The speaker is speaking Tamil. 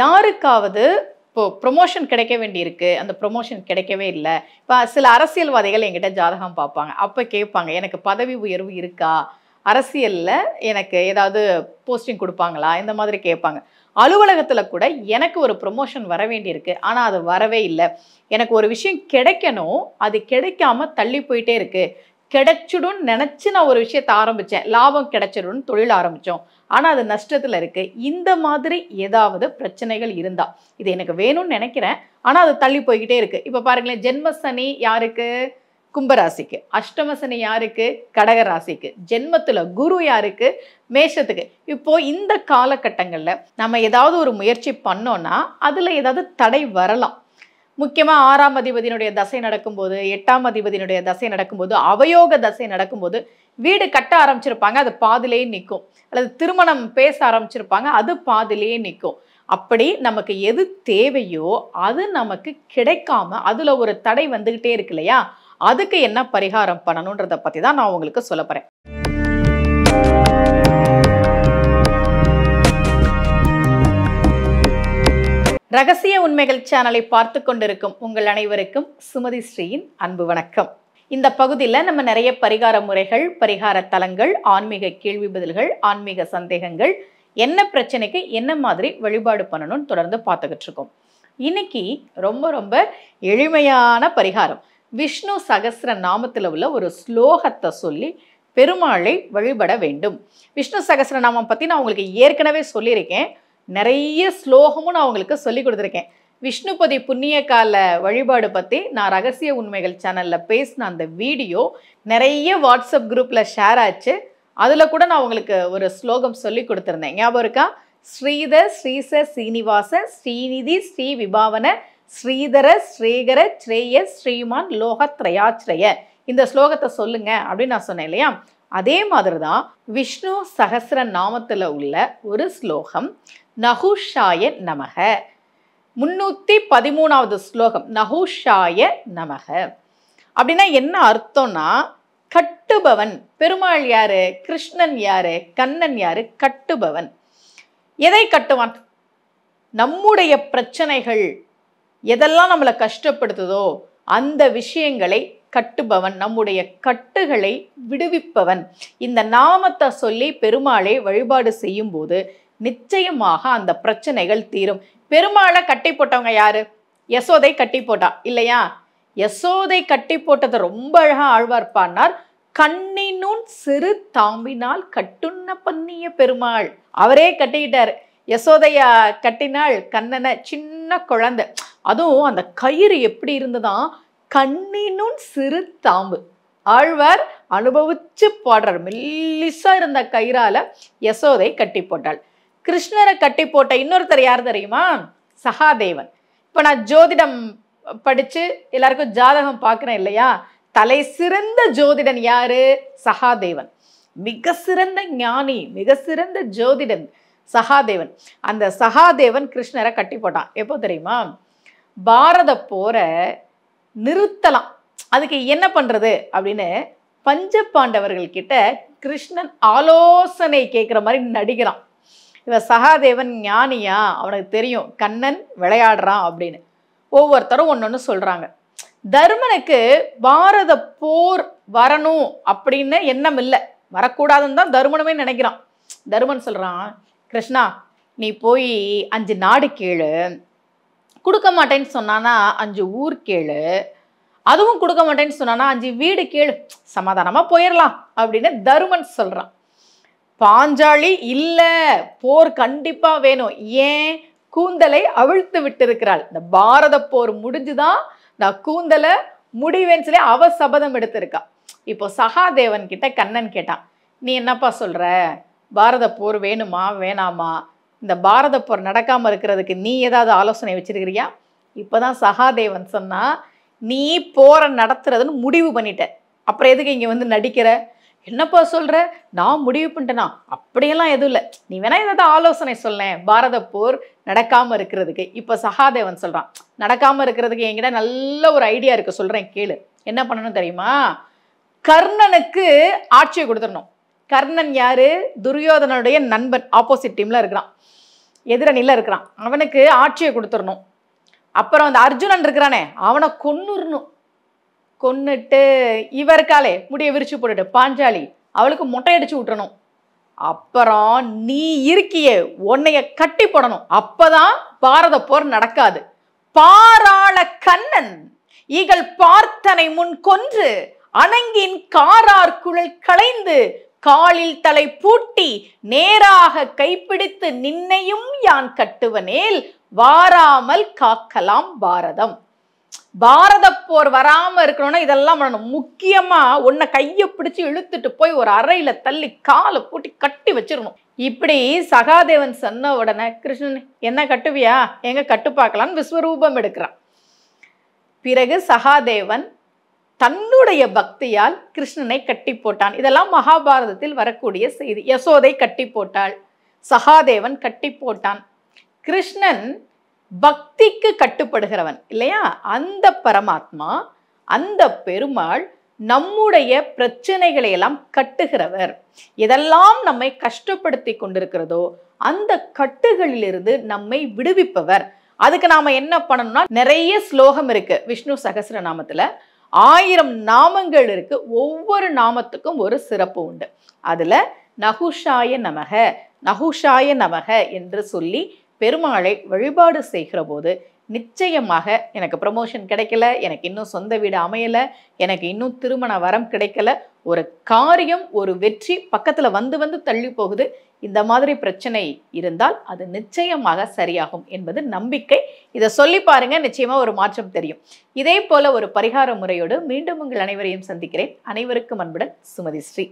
யாருக்காவது இப்போ ப்ரொமோஷன் கிடைக்க வேண்டியிருக்கு அந்த ப்ரொமோஷன் கிடைக்கவே இல்லை இப்போ சில அரசியல்வாதிகள் என்கிட்ட ஜாதகம் பார்ப்பாங்க அப்போ கேட்பாங்க எனக்கு பதவி உயர்வு இருக்கா அரசியலில் எனக்கு ஏதாவது போஸ்டிங் கொடுப்பாங்களா இந்த மாதிரி கேட்பாங்க அலுவலகத்தில் கூட எனக்கு ஒரு ப்ரொமோஷன் வர வேண்டியிருக்கு ஆனால் அது வரவே இல்லை எனக்கு ஒரு விஷயம் கிடைக்கணும் அது கிடைக்காம தள்ளி போயிட்டே இருக்குது கிடைச்சிடும் நினச்சி நான் ஒரு விஷயத்த ஆரம்பித்தேன் லாபம் கிடைச்சிடும்னு தொழில் ஆரம்பித்தோம் ஆனால் அது நஷ்டத்தில் இருக்குது இந்த மாதிரி ஏதாவது பிரச்சனைகள் இருந்தால் இது எனக்கு வேணும்னு நினைக்கிறேன் ஆனால் அது தள்ளி போய்கிட்டே இருக்குது இப்போ பாருங்களேன் ஜென்மசனி யாருக்கு கும்பராசிக்கு அஷ்டமசனி யாருக்கு கடகராசிக்கு ஜென்மத்தில் குரு யாருக்கு மேஷத்துக்கு இப்போ இந்த காலகட்டங்களில் நம்ம ஏதாவது ஒரு முயற்சி பண்ணோன்னா அதில் ஏதாவது தடை வரலாம் முக்கியமாக ஆறாம் அதிபதியினுடைய தசை நடக்கும்போது எட்டாம் அதிபதியினுடைய தசை நடக்கும்போது அவயோக தசை நடக்கும்போது வீடு கட்ட ஆரம்பிச்சிருப்பாங்க அது பாதிலேயே நிற்கும் அல்லது திருமணம் பேச ஆரம்பிச்சிருப்பாங்க அது பாதிலேயே நிற்கும் அப்படி நமக்கு எது தேவையோ அது நமக்கு கிடைக்காம அதில் ஒரு தடை வந்துக்கிட்டே இருக்கு இல்லையா அதுக்கு என்ன பரிகாரம் பண்ணணுன்றதை பற்றி தான் நான் உங்களுக்கு சொல்ல போகிறேன் ரகசிய உண்மைகள் சேனலை பார்த்து கொண்டிருக்கும் உங்கள் அனைவருக்கும் சுமதி ஸ்ரீயின் அன்பு வணக்கம் இந்த பகுதியில் நம்ம நிறைய பரிகார முறைகள் பரிகார தலங்கள் ஆன்மீக கேள்வி பதில்கள் ஆன்மீக சந்தேகங்கள் என்ன பிரச்சனைக்கு என்ன மாதிரி வழிபாடு பண்ணணும்னு தொடர்ந்து பார்த்துக்கிட்டு இருக்கோம் இன்னைக்கு ரொம்ப ரொம்ப எளிமையான பரிகாரம் விஷ்ணு சகசிர நாமத்தில் உள்ள ஒரு ஸ்லோகத்தை சொல்லி பெருமாளை வழிபட வேண்டும் விஷ்ணு நாமம் பற்றி நான் உங்களுக்கு ஏற்கனவே சொல்லியிருக்கேன் நிறைய ஸ்லோகமும் நான் உங்களுக்கு சொல்லி கொடுத்துருக்கேன் விஷ்ணுபதி புண்ணிய கால வழிபாடு பற்றி நான் ரகசிய உண்மைகள் சேனலில் பேசின அந்த வீடியோ நிறைய வாட்ஸ்அப் குரூப்பில் ஷேர் ஆச்சு அதில் கூட நான் உங்களுக்கு ஒரு ஸ்லோகம் சொல்லி கொடுத்துருந்தேன் ஞாபகம் இருக்கா ஸ்ரீத ஸ்ரீச சீனிவாச ஸ்ரீநிதி ஸ்ரீ விபாவன ஸ்ரீதர ஸ்ரீகர ஸ்ரேய ஸ்ரீமான் லோகத்ரயாச்ரய இந்த ஸ்லோகத்தை சொல்லுங்க அப்படின்னு நான் சொன்னேன் இல்லையா அதே மாதிரி தான் விஷ்ணு சகசிர நாமத்தில் உள்ள ஒரு ஸ்லோகம் நகுஷாய நமக முன்னூற்றி பதிமூணாவது ஸ்லோகம் நகுஷாய நமக அப்படின்னா என்ன அர்த்தம்னா கட்டுபவன் பெருமாள் யார் கிருஷ்ணன் யார் கண்ணன் யார் கட்டுபவன் எதை கட்டுவான் நம்முடைய பிரச்சனைகள் எதெல்லாம் நம்மளை கஷ்டப்படுத்துதோ அந்த விஷயங்களை கட்டுபவன் நம்முடைய கட்டுகளை விடுவிப்பவன் இந்த நாமத்தை சொல்லி பெருமாளை வழிபாடு செய்யும் போது நிச்சயமாக அந்த பிரச்சனைகள் தீரும் பெருமாளை கட்டி போட்டவங்க யாரு யசோதை கட்டி போட்டா இல்லையா யசோதை கட்டி போட்டதை ரொம்ப அழகா ஆழ்வார்ப்பானார் கண்ணினுன் சிறு தாம்பினால் கட்டுண்ண பண்ணிய பெருமாள் அவரே கட்டிக்கிட்டார் யசோதையா கட்டினாள் கண்ணனை சின்ன குழந்தை அதுவும் அந்த கயிறு எப்படி இருந்ததான் கண்ணினுன் சிறு தாம்பு ஆழ்வார் அனுபவிச்சு பாடுறார் மெல்லிசா இருந்த கயிறால யசோதை கட்டி போட்டாள் கிருஷ்ணரை கட்டி போட்ட இன்னொருத்தர் யார் தெரியுமா சகாதேவன் இப்போ நான் ஜோதிடம் படித்து எல்லாருக்கும் ஜாதகம் பார்க்குறேன் இல்லையா தலை சிறந்த ஜோதிடன் யாரு சகாதேவன் மிக சிறந்த ஞானி மிக சிறந்த ஜோதிடன் சகாதேவன் அந்த சகாதேவன் கிருஷ்ணரை கட்டி போட்டான் எப்போ தெரியுமா பாரத போற நிறுத்தலாம் அதுக்கு என்ன பண்ணுறது அப்படின்னு பஞ்ச பாண்டவர்கள் கிட்ட கிருஷ்ணன் ஆலோசனை கேட்குற மாதிரி நடிக்கிறான் இவன் சகாதேவன் ஞானியா அவனுக்கு தெரியும் கண்ணன் விளையாடுறான் அப்படின்னு ஒவ்வொருத்தரும் ஒன்று ஒன்று சொல்கிறாங்க தர்மனுக்கு பாரத போர் வரணும் அப்படின்னு எண்ணம் இல்லை வரக்கூடாதுன்னு தான் தருமனுமே நினைக்கிறான் தருமன் சொல்கிறான் கிருஷ்ணா நீ போய் அஞ்சு நாடு கீழே கொடுக்க மாட்டேன்னு சொன்னானா அஞ்சு ஊர் கேளு அதுவும் கொடுக்க மாட்டேன்னு சொன்னானா அஞ்சு வீடு கேளு சமாதானமாக போயிடலாம் அப்படின்னு தருமன் சொல்கிறான் பாஞ்சாலி இல்லை போர் கண்டிப்பாக வேணும் ஏன் கூந்தலை அவிழ்த்து விட்டிருக்கிறாள் இந்த பாரத போர் முடிஞ்சுதான் நான் கூந்தலை முடிவேன்னு சொல்லி அவ சபதம் எடுத்திருக்கா இப்போ சகாதேவன் கிட்ட கண்ணன் கேட்டான் நீ என்னப்பா சொல்கிற பாரத போர் வேணுமா வேணாமா இந்த பாரத போர் நடக்காமல் இருக்கிறதுக்கு நீ ஏதாவது ஆலோசனை வச்சுருக்கிறியா இப்போ தான் சகாதேவன் சொன்னால் நீ போரை நடத்துறதுன்னு முடிவு பண்ணிட்ட அப்புறம் எதுக்கு இங்கே வந்து நடிக்கிற என்னப்பா சொல்கிற நான் முடிவு பண்ணிட்டேனா அப்படியெல்லாம் எதுவும் இல்லை நீ வேணா ஏதாவது ஆலோசனை சொல்லேன் பாரத போர் நடக்காமல் இருக்கிறதுக்கு இப்போ சகாதேவன் சொல்கிறான் நடக்காமல் இருக்கிறதுக்கு என்கிட்ட நல்ல ஒரு ஐடியா இருக்குது சொல்கிறேன் கேளு என்ன பண்ணணும் தெரியுமா கர்ணனுக்கு ஆட்சியை கொடுத்துடணும் கர்ணன் யாரு துரியோதனனுடைய நண்பன் ஆப்போசிட் டீமில் இருக்கிறான் எதிரணியில் இருக்கிறான் அவனுக்கு ஆட்சியை கொடுத்துடணும் அப்புறம் அந்த அர்ஜுனன் இருக்கிறானே அவனை கொன்னுடணும் கொன்னுட்டு இவருக்காலே முடிய விரிச்சு போட்டுட்டு பாஞ்சாலி அவளுக்கு மொட்டையடிச்சு விட்டுறணும் அப்புறம் நீ இருக்கியே உன்னைய கட்டி போடணும் அப்பதான் பாரத போர் நடக்காது பாராள கண்ணன் ஈகள் பார்த்தனை முன் கொன்று அணங்கின் காரார் குழல் களைந்து காலில் தலை பூட்டி நேராக கைப்பிடித்து நின்னையும் யான் கட்டுவனேல் வாராமல் காக்கலாம் பாரதம் பாரத போர் வராம இருக்கணும்னா இதெல்லாம் பண்ணணும் முக்கியமா உன்னை கையை பிடிச்சி இழுத்துட்டு போய் ஒரு அறையில தள்ளி காலை பூட்டி கட்டி வச்சிருக்கணும் இப்படி சகாதேவன் சொன்ன உடனே கிருஷ்ணன் என்ன கட்டுவியா எங்க கட்டு பார்க்கலான்னு விஸ்வரூபம் எடுக்கிறான் பிறகு சகாதேவன் தன்னுடைய பக்தியால் கிருஷ்ணனை கட்டி போட்டான் இதெல்லாம் மகாபாரதத்தில் வரக்கூடிய செய்தி யசோதை கட்டி போட்டாள் சகாதேவன் கட்டி போட்டான் கிருஷ்ணன் பக்திக்கு கட்டுப்படுகிறவன் இல்லையா அந்த பரமாத்மா அந்த பெருமாள் நம்முடைய பிரச்சனைகளை எல்லாம் கட்டுகிறவர் எதெல்லாம் நம்மை கஷ்டப்படுத்தி கொண்டிருக்கிறதோ அந்த கட்டுகளிலிருந்து நம்மை விடுவிப்பவர் அதுக்கு நாம என்ன பண்ணணும்னா நிறைய ஸ்லோகம் இருக்கு விஷ்ணு நாமத்துல ஆயிரம் நாமங்கள் இருக்கு ஒவ்வொரு நாமத்துக்கும் ஒரு சிறப்பு உண்டு அதில் நகுஷாய நமக நகுஷாய நமக என்று சொல்லி பெருமாளை வழிபாடு செய்கிற போது நிச்சயமாக எனக்கு ப்ரமோஷன் கிடைக்கல எனக்கு இன்னும் சொந்த வீடு அமையலை எனக்கு இன்னும் திருமண வரம் கிடைக்கல ஒரு காரியம் ஒரு வெற்றி பக்கத்தில் வந்து வந்து தள்ளி போகுது இந்த மாதிரி பிரச்சனை இருந்தால் அது நிச்சயமாக சரியாகும் என்பது நம்பிக்கை இதை சொல்லி பாருங்க நிச்சயமாக ஒரு மாற்றம் தெரியும் இதே போல ஒரு பரிகார முறையோடு மீண்டும் உங்கள் அனைவரையும் சந்திக்கிறேன் அனைவருக்கும் அன்புடன் சுமதி ஸ்ரீ